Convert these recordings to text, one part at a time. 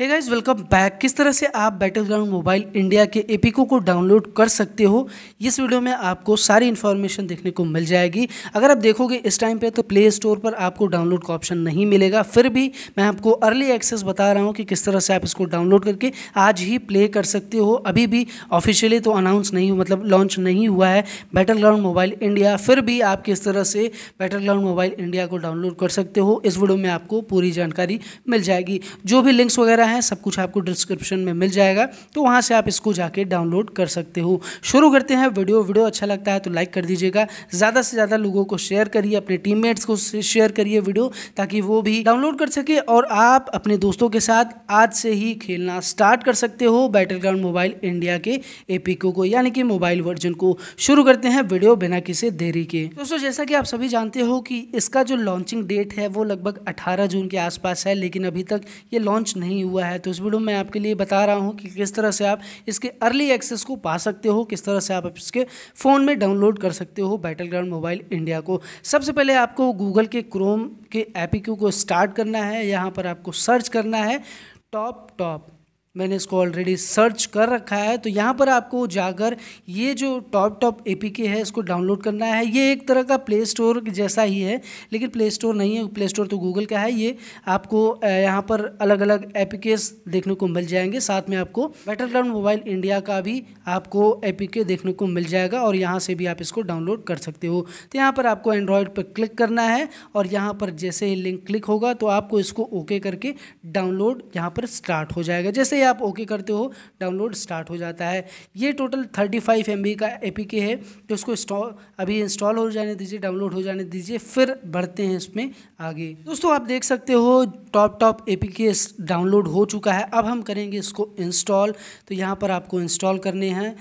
hey guys welcome back किस तरह से आप बैटल ग्राउंड मोबाइल इंडिया के एपिको को डाउनलोड कर सकते हो इस वीडियो में आपको सारी इन्फॉर्मेशन देखने को मिल जाएगी अगर आप देखोगे इस टाइम पे तो प्ले स्टोर पर आपको डाउनलोड का ऑप्शन नहीं मिलेगा फिर भी मैं आपको अर्ली एक्सेस बता रहा हूँ कि किस तरह से आप इसको डाउनलोड करके आज ही प्ले कर सकते हो अभी भी ऑफिशियली तो अनाउंस नहीं मतलब लॉन्च नहीं हुआ है बैटल ग्राउंड मोबाइल इंडिया फिर भी आप किस तरह से बैटल ग्राउंड मोबाइल इंडिया को डाउनलोड कर सकते हो इस वीडियो में आपको पूरी जानकारी मिल जाएगी जो भी लिंक्स वगैरह है सब कुछ आपको डिस्क्रिप्शन में मिल जाएगा तो वहाँ से आप इसको जाके डाउनलोड कर सकते हो शुरू करते हैं वीडियो वीडियो अच्छा लगता है तो लाइक कर दीजिएगा ज़्यादा से ज़्यादा लोगों को शेयर करिए अपने टीममेट्स को शेयर करिए वीडियो ताकि वो भी डाउनलोड कर सके और आप अपने दोस्तों के साथ आज से ही खेलना स्टार्ट कर सकते हो बैटल ग्राउंड मोबाइल इंडिया के एपीको को यानी कि मोबाइल वर्जन को शुरू करते हैं वीडियो बिना किसी देरी के दोस्तों जैसा कि आप सभी जानते हो कि इसका जो लॉन्चिंग डेट है वो लगभग 18 जून के आसपास है लेकिन अभी तक ये लॉन्च नहीं हुआ हुआ है तो इस वीडियो में आपके लिए बता रहा हूँ कि किस तरह से आप इसके अर्ली एक्सेस को पा सकते हो किस तरह से आप इसके फ़ोन में डाउनलोड कर सकते हो बैटल ग्राउंड मोबाइल इंडिया को सबसे पहले आपको गूगल के क्रोम के एपिक्यू को स्टार्ट करना है यहाँ पर आपको सर्च करना है टॉप टॉप मैंने इसको ऑलरेडी सर्च कर रखा है तो यहाँ पर आपको जाकर ये जो टॉप टॉप ए के है इसको डाउनलोड करना है ये एक तरह का प्ले स्टोर जैसा ही है लेकिन प्ले स्टोर नहीं है प्ले स्टोर तो गूगल का है ये आपको यहाँ पर अलग अलग ए केस देखने को मिल जाएंगे साथ में आपको बैटल ग्राउंड मोबाइल इंडिया का भी आपको ए के देखने को मिल जाएगा और यहाँ से भी आप इसको डाउनलोड कर सकते हो तो यहाँ पर आपको एंड्रॉयड पर क्लिक करना है और यहाँ पर जैसे ही लिंक क्लिक होगा तो आपको इसको ओके करके डाउनलोड यहाँ पर स्टार्ट हो जाएगा जैसे ही आप ओके करते हो डाउनलोड स्टार्ट हो जाता है ये total thirty five M B का ए पी के है तो इसको अभी इंस्टॉल हो जाने दीजिए डाउनलोड हो जाने दीजिए फिर बढ़ते हैं इसमें आगे दोस्तों आप देख सकते हो टॉप टॉप ए पी के डाउनलोड हो चुका है अब हम करेंगे इसको इंस्टॉल तो यहाँ पर आपको इंस्टॉल करने हैं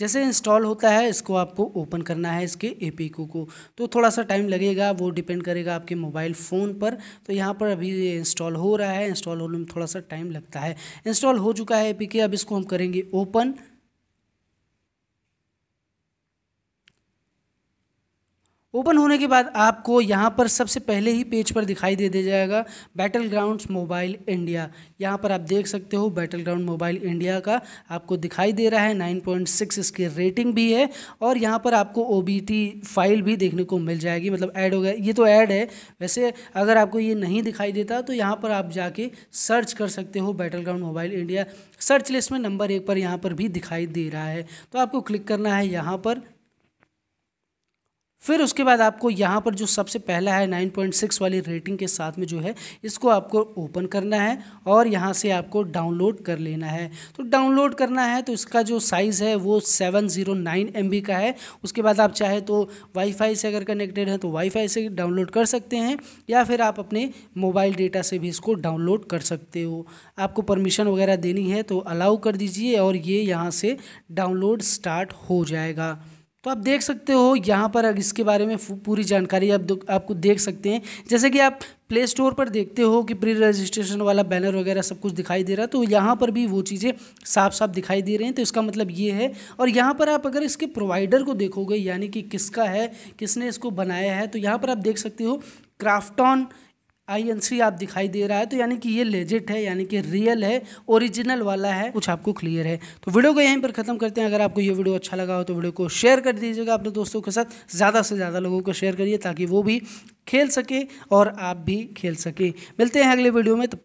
जैसे इंस्टॉल होता है इसको आपको ओपन करना है इसके ए को तो थोड़ा सा टाइम लगेगा वो डिपेंड करेगा आपके मोबाइल फ़ोन पर तो यहाँ पर अभी ये इंस्टॉल हो रहा है इंस्टॉल होने में थोड़ा सा टाइम लगता है इंस्टॉल हो चुका है ए अब इसको हम करेंगे ओपन ओपन होने के बाद आपको यहाँ पर सबसे पहले ही पेज पर दिखाई दे दिया जाएगा बैटल ग्राउंड मोबाइल इंडिया यहाँ पर आप देख सकते हो बैटल ग्राउंड मोबाइल इंडिया का आपको दिखाई दे रहा है 9.6 इसकी रेटिंग भी है और यहाँ पर आपको ओ फाइल भी देखने को मिल जाएगी मतलब ऐड हो गया ये तो ऐड है वैसे अगर आपको ये नहीं दिखाई देता तो यहाँ पर आप जाके सर्च कर सकते हो Battleground Mobile India search list में नंबर एक पर यहाँ पर भी दिखाई दे रहा है तो आपको क्लिक करना है यहाँ पर फिर उसके बाद आपको यहाँ पर जो सबसे पहला है 9.6 वाली रेटिंग के साथ में जो है इसको आपको ओपन करना है और यहाँ से आपको डाउनलोड कर लेना है तो डाउनलोड करना है तो इसका जो साइज़ है वो 709 ज़ीरो का है उसके बाद आप चाहे तो वाईफाई से अगर कनेक्टेड है तो वाईफाई से डाउनलोड कर सकते हैं या फिर आप अपने मोबाइल डेटा से भी इसको डाउनलोड कर सकते हो आपको परमिशन वगैरह देनी है तो अलाउ कर दीजिए और ये यहाँ से डाउनलोड स्टार्ट हो जाएगा तो आप देख सकते हो यहाँ पर इसके बारे में पूरी जानकारी आप आपको देख सकते हैं जैसे कि आप प्ले स्टोर पर देखते हो कि प्री रजिस्ट्रेशन वाला बैनर वगैरह सब कुछ दिखाई दे रहा है तो यहाँ पर भी वो चीज़ें साफ साफ दिखाई दे रही हैं तो इसका मतलब ये है और यहाँ पर आप अगर इसके प्रोवाइडर को देखोगे यानी कि किसका है किसने इसको बनाया है तो यहाँ पर आप देख सकते हो क्राफ्टॉन सी आप दिखाई दे रहा है तो यानी कि ये लेजिट है यानी कि रियल है ओरिजिनल वाला है कुछ आपको क्लियर है तो वीडियो को यहीं पर ख़त्म करते हैं अगर आपको ये वीडियो अच्छा लगा हो तो वीडियो को शेयर कर दीजिएगा अपने दोस्तों के साथ ज़्यादा से ज़्यादा लोगों को शेयर करिए ताकि वो भी खेल सके और आप भी खेल सके मिलते हैं अगले वीडियो में तब तक